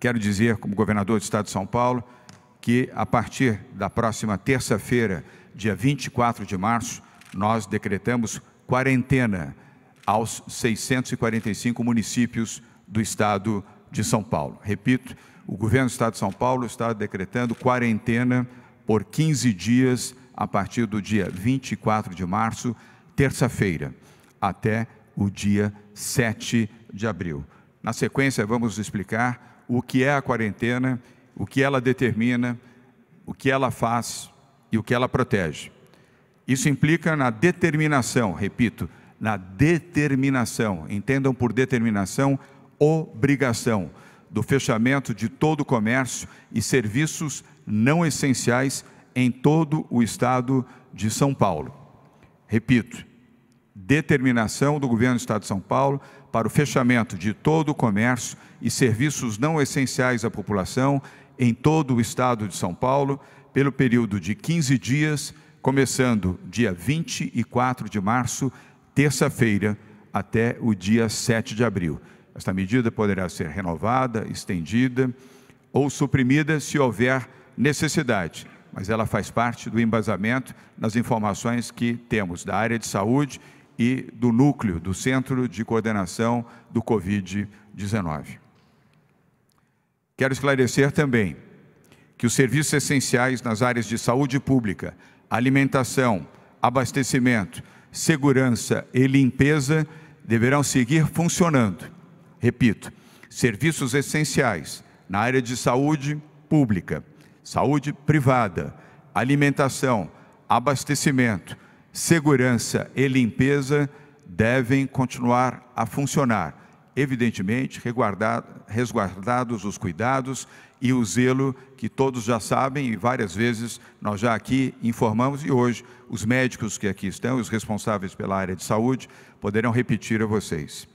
Quero dizer, como governador do Estado de São Paulo, que a partir da próxima terça-feira, dia 24 de março, nós decretamos quarentena aos 645 municípios do Estado de São Paulo. Repito, o governo do Estado de São Paulo está decretando quarentena por 15 dias a partir do dia 24 de março, terça-feira, até o dia 7 de abril. Na sequência, vamos explicar o que é a quarentena, o que ela determina, o que ela faz e o que ela protege. Isso implica na determinação, repito, na determinação, entendam por determinação, obrigação do fechamento de todo o comércio e serviços não essenciais em todo o estado de São Paulo. Repito, determinação do governo do Estado de São Paulo para o fechamento de todo o comércio e serviços não essenciais à população em todo o Estado de São Paulo pelo período de 15 dias, começando dia 24 de março, terça-feira, até o dia 7 de abril. Esta medida poderá ser renovada, estendida ou suprimida se houver necessidade, mas ela faz parte do embasamento nas informações que temos da área de saúde e do núcleo, do Centro de Coordenação do Covid-19. Quero esclarecer também que os serviços essenciais nas áreas de saúde pública, alimentação, abastecimento, segurança e limpeza deverão seguir funcionando. Repito, serviços essenciais na área de saúde pública, saúde privada, alimentação, abastecimento, segurança e limpeza devem continuar a funcionar, evidentemente resguardados os cuidados e o zelo que todos já sabem e várias vezes nós já aqui informamos e hoje os médicos que aqui estão, os responsáveis pela área de saúde, poderão repetir a vocês.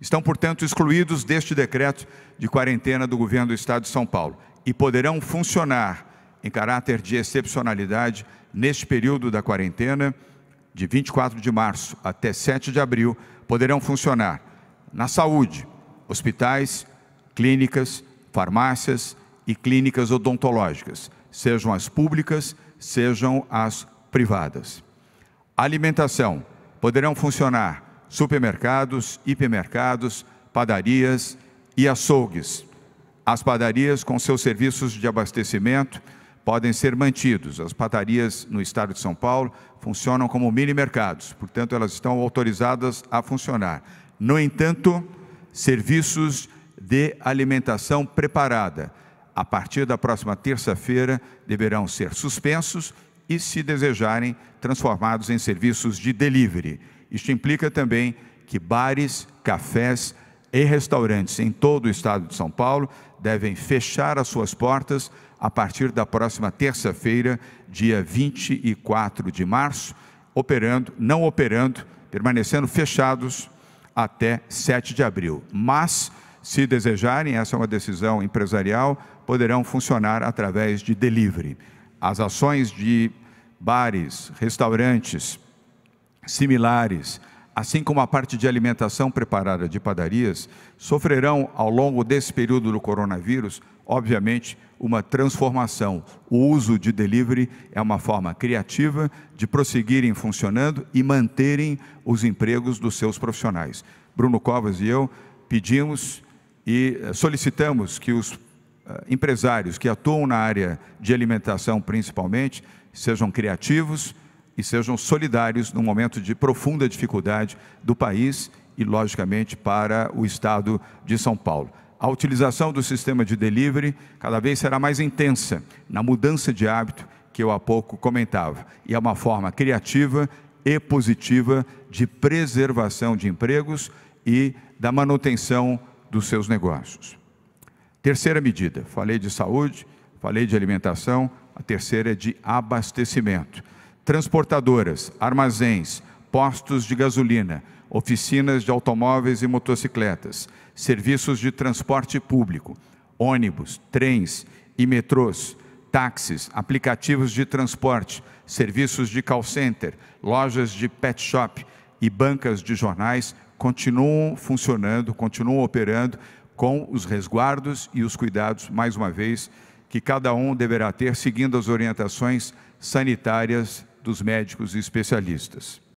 Estão, portanto, excluídos deste decreto de quarentena do governo do Estado de São Paulo e poderão funcionar em caráter de excepcionalidade neste período da quarentena de 24 de março até 7 de abril, poderão funcionar na saúde, hospitais, clínicas, farmácias e clínicas odontológicas, sejam as públicas, sejam as privadas. Alimentação: poderão funcionar supermercados, hipermercados, padarias e açougues. As padarias com seus serviços de abastecimento podem ser mantidos. As patarias no estado de São Paulo funcionam como mini mercados, portanto, elas estão autorizadas a funcionar. No entanto, serviços de alimentação preparada, a partir da próxima terça-feira, deverão ser suspensos e, se desejarem, transformados em serviços de delivery. Isto implica também que bares, cafés e restaurantes em todo o estado de São Paulo devem fechar as suas portas a partir da próxima terça-feira, dia 24 de março, operando, não operando, permanecendo fechados até 7 de abril. Mas, se desejarem, essa é uma decisão empresarial, poderão funcionar através de delivery. As ações de bares, restaurantes similares, assim como a parte de alimentação preparada de padarias, sofrerão ao longo desse período do coronavírus, obviamente, uma transformação. O uso de delivery é uma forma criativa de prosseguirem funcionando e manterem os empregos dos seus profissionais. Bruno Covas e eu pedimos e eh, solicitamos que os eh, empresários que atuam na área de alimentação, principalmente, sejam criativos e sejam solidários num momento de profunda dificuldade do país e, logicamente, para o Estado de São Paulo. A utilização do sistema de delivery cada vez será mais intensa na mudança de hábito que eu há pouco comentava. E é uma forma criativa e positiva de preservação de empregos e da manutenção dos seus negócios. Terceira medida, falei de saúde, falei de alimentação, a terceira é de abastecimento transportadoras, armazéns, postos de gasolina, oficinas de automóveis e motocicletas, serviços de transporte público, ônibus, trens e metrôs, táxis, aplicativos de transporte, serviços de call center, lojas de pet shop e bancas de jornais continuam funcionando, continuam operando com os resguardos e os cuidados, mais uma vez, que cada um deverá ter, seguindo as orientações sanitárias dos médicos e especialistas.